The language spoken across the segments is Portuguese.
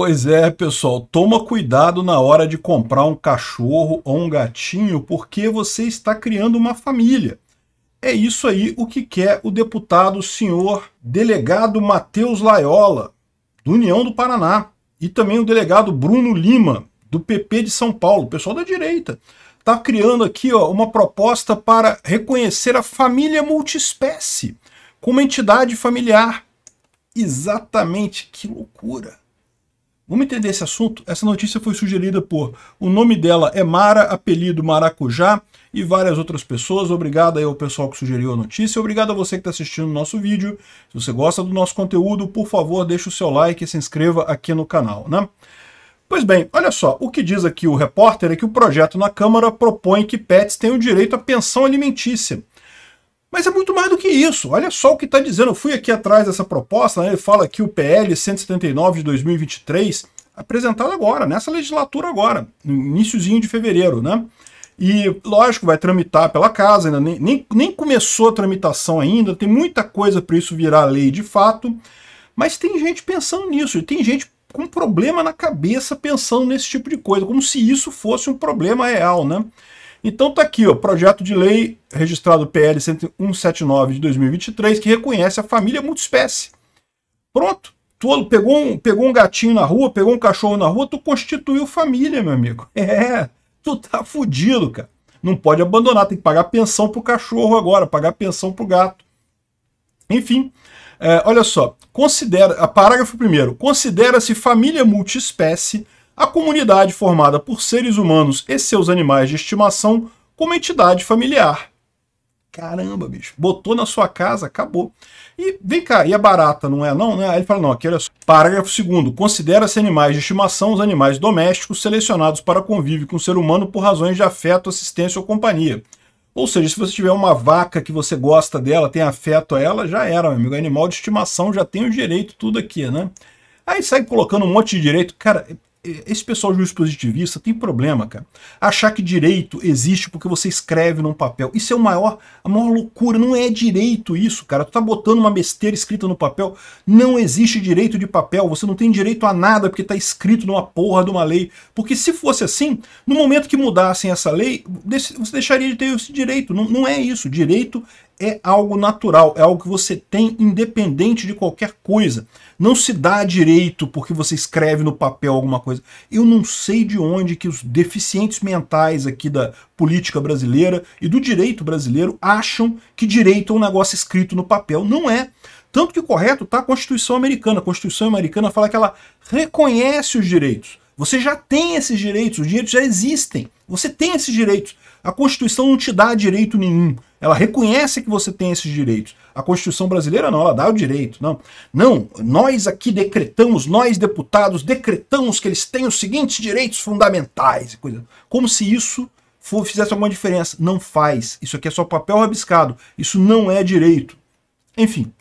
Pois é, pessoal, toma cuidado na hora de comprar um cachorro ou um gatinho, porque você está criando uma família. É isso aí o que quer o deputado senhor delegado Matheus Laiola, do União do Paraná, e também o delegado Bruno Lima, do PP de São Paulo, pessoal da direita. Está criando aqui ó, uma proposta para reconhecer a família multiespécie como entidade familiar. Exatamente, que loucura! Vamos entender esse assunto? Essa notícia foi sugerida por... O nome dela é Mara, apelido Maracujá, e várias outras pessoas. Obrigado aí ao pessoal que sugeriu a notícia. Obrigado a você que está assistindo o nosso vídeo. Se você gosta do nosso conteúdo, por favor, deixe o seu like e se inscreva aqui no canal, né? Pois bem, olha só, o que diz aqui o repórter é que o projeto na Câmara propõe que pets tenham direito à pensão alimentícia. Mas é muito mais do que isso. Olha só o que está dizendo. Eu fui aqui atrás dessa proposta, né? ele fala que o PL 179 de 2023, apresentado agora, nessa legislatura agora, no iníciozinho de fevereiro, né? E, lógico, vai tramitar pela casa, ainda nem, nem, nem começou a tramitação ainda, tem muita coisa para isso virar lei de fato, mas tem gente pensando nisso, e tem gente com problema na cabeça pensando nesse tipo de coisa, como se isso fosse um problema real, né? Então tá aqui, ó, projeto de lei registrado PL 179 de 2023 que reconhece a família multiespécie. Pronto. Tu pegou um, pegou um gatinho na rua, pegou um cachorro na rua, tu constituiu família, meu amigo. É, tu tá fudido, cara. Não pode abandonar, tem que pagar pensão pro cachorro agora, pagar pensão pro gato. Enfim, é, olha só, considera, parágrafo primeiro, considera-se família multiespécie a comunidade formada por seres humanos e seus animais de estimação como entidade familiar. Caramba, bicho, botou na sua casa, acabou. E vem cá, e a é barata não é não, né? Aí ele fala, não, aqui olha só. Parágrafo 2 Considera-se animais de estimação os animais domésticos selecionados para convívio com o ser humano por razões de afeto, assistência ou companhia. Ou seja, se você tiver uma vaca que você gosta dela, tem afeto a ela, já era, meu amigo. Animal de estimação já tem o direito, tudo aqui, né? Aí segue colocando um monte de direito. Cara, é, esse pessoal positivista tem problema, cara. Achar que direito existe porque você escreve num papel. Isso é o maior, a maior loucura. Não é direito isso, cara. Tu tá botando uma besteira escrita no papel. Não existe direito de papel. Você não tem direito a nada porque tá escrito numa porra de uma lei. Porque se fosse assim, no momento que mudassem essa lei, você deixaria de ter esse direito. Não, não é isso. Direito é algo natural, é algo que você tem independente de qualquer coisa. Não se dá direito porque você escreve no papel alguma coisa. Eu não sei de onde que os deficientes mentais aqui da política brasileira e do direito brasileiro acham que direito é um negócio escrito no papel. Não é. Tanto que correto está a Constituição americana. A Constituição americana fala que ela reconhece os direitos. Você já tem esses direitos, os direitos já existem. Você tem esses direitos. A Constituição não te dá direito nenhum. Ela reconhece que você tem esses direitos. A Constituição brasileira não, ela dá o direito. Não, não nós aqui decretamos, nós deputados decretamos que eles têm os seguintes direitos fundamentais. Coisa. Como se isso for, fizesse alguma diferença. Não faz. Isso aqui é só papel rabiscado. Isso não é direito. Enfim.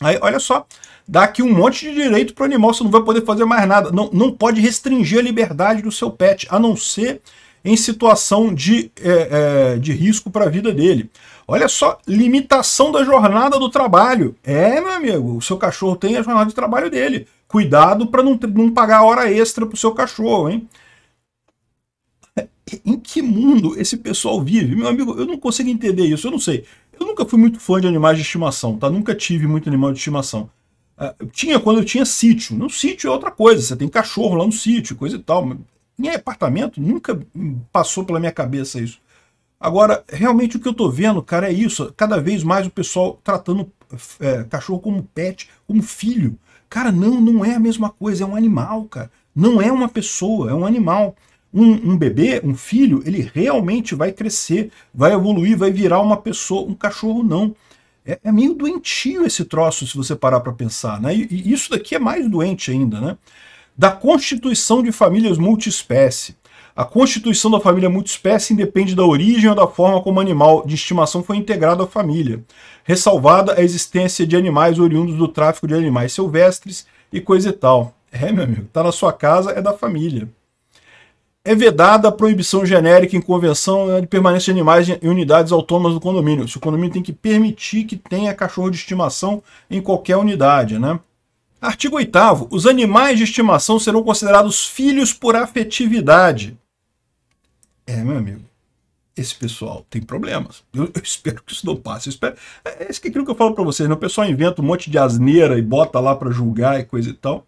Aí, olha só, dá aqui um monte de direito para o animal, você não vai poder fazer mais nada. Não, não pode restringir a liberdade do seu pet, a não ser em situação de, é, é, de risco para a vida dele. Olha só, limitação da jornada do trabalho. É, meu amigo, o seu cachorro tem a jornada de trabalho dele. Cuidado para não, não pagar hora extra para o seu cachorro, hein? Em que mundo esse pessoal vive? Meu amigo, eu não consigo entender isso, eu não sei. Eu nunca fui muito fã de animais de estimação, tá? Nunca tive muito animal de estimação. Uh, tinha quando eu tinha sítio. No sítio é outra coisa, você tem cachorro lá no sítio, coisa e tal. Em apartamento, nunca passou pela minha cabeça isso. Agora, realmente o que eu tô vendo, cara, é isso. Cada vez mais o pessoal tratando é, cachorro como pet, como filho. Cara, não, não é a mesma coisa, é um animal, cara. Não é uma pessoa, é um animal. Um, um, bebê, um filho, ele realmente vai crescer, vai evoluir, vai virar uma pessoa, um cachorro não. É, é meio doentio esse troço, se você parar para pensar, né? E, e isso daqui é mais doente ainda, né? da constituição de famílias multiespécie. A constituição da família multiespécie independe da origem ou da forma como o animal de estimação foi integrado à família, ressalvada a existência de animais oriundos do tráfico de animais silvestres e coisa e tal. É, meu amigo, está na sua casa, é da família. É vedada a proibição genérica em convenção né, de permanência de animais em unidades autônomas do condomínio. Se o condomínio tem que permitir que tenha cachorro de estimação em qualquer unidade, né? Artigo 8 Os animais de estimação serão considerados filhos por afetividade. É, meu amigo. Esse pessoal tem problemas. Eu, eu espero que isso não passe. espero... É, é isso que é aquilo que eu falo para vocês. Né? O pessoal inventa um monte de asneira e bota lá para julgar e coisa e tal.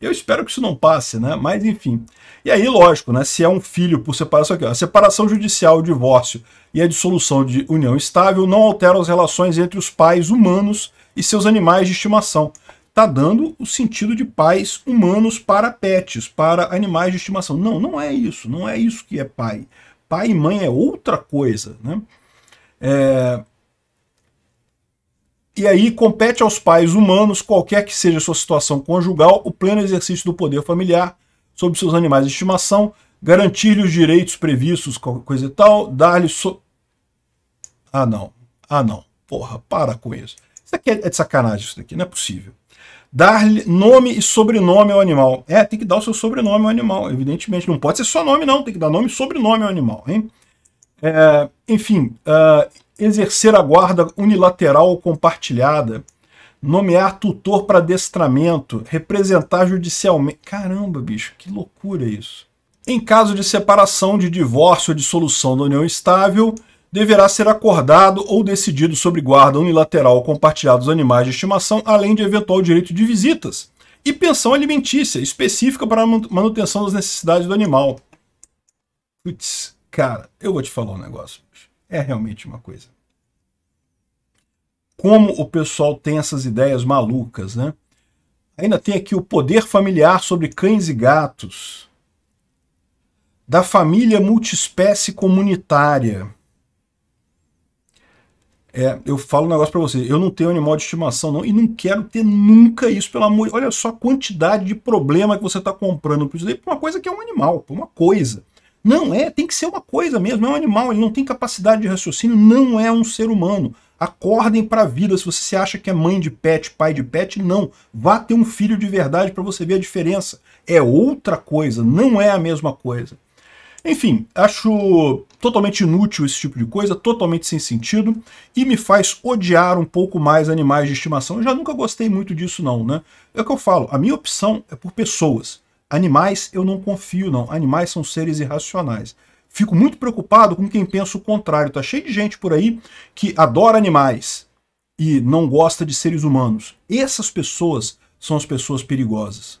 Eu espero que isso não passe, né? Mas enfim. E aí, lógico, né? Se é um filho por separação aqui, ó, a separação judicial, o divórcio e a dissolução de união estável não alteram as relações entre os pais humanos e seus animais de estimação está dando o sentido de pais humanos para pets, para animais de estimação. Não, não é isso, não é isso que é pai. Pai e mãe é outra coisa. Né? É... E aí compete aos pais humanos, qualquer que seja a sua situação conjugal, o pleno exercício do poder familiar sobre seus animais de estimação, garantir-lhe os direitos previstos, qualquer coisa e tal, dar-lhe... So... Ah, não. Ah, não. Porra, para com isso. Isso aqui é, é de sacanagem, isso daqui, não é possível. Dar nome e sobrenome ao animal. É, tem que dar o seu sobrenome ao animal, evidentemente. Não pode ser só nome, não. Tem que dar nome e sobrenome ao animal. Hein? É, enfim, uh, exercer a guarda unilateral ou compartilhada. Nomear tutor para adestramento. Representar judicialmente. Caramba, bicho, que loucura isso. Em caso de separação, de divórcio ou de solução da união estável, deverá ser acordado ou decidido sobre guarda unilateral compartilhada dos animais de estimação, além de eventual direito de visitas e pensão alimentícia específica para a manutenção das necessidades do animal. Putz, cara, eu vou te falar um negócio. É realmente uma coisa. Como o pessoal tem essas ideias malucas, né? Ainda tem aqui o poder familiar sobre cães e gatos. Da família multiespécie comunitária. É, eu falo um negócio para vocês, eu não tenho animal de estimação não e não quero ter nunca isso, pelo amor Olha só a quantidade de problema que você está comprando por isso daí, pra uma coisa que é um animal, por uma coisa. Não é, tem que ser uma coisa mesmo, é um animal, ele não tem capacidade de raciocínio, não é um ser humano. Acordem para a vida, se você se acha que é mãe de pet, pai de pet, não. Vá ter um filho de verdade para você ver a diferença. É outra coisa, não é a mesma coisa. Enfim, acho totalmente inútil esse tipo de coisa, totalmente sem sentido, e me faz odiar um pouco mais animais de estimação. Eu já nunca gostei muito disso não, né? É o que eu falo, a minha opção é por pessoas. Animais eu não confio não, animais são seres irracionais. Fico muito preocupado com quem pensa o contrário. Tá cheio de gente por aí que adora animais e não gosta de seres humanos. Essas pessoas são as pessoas perigosas.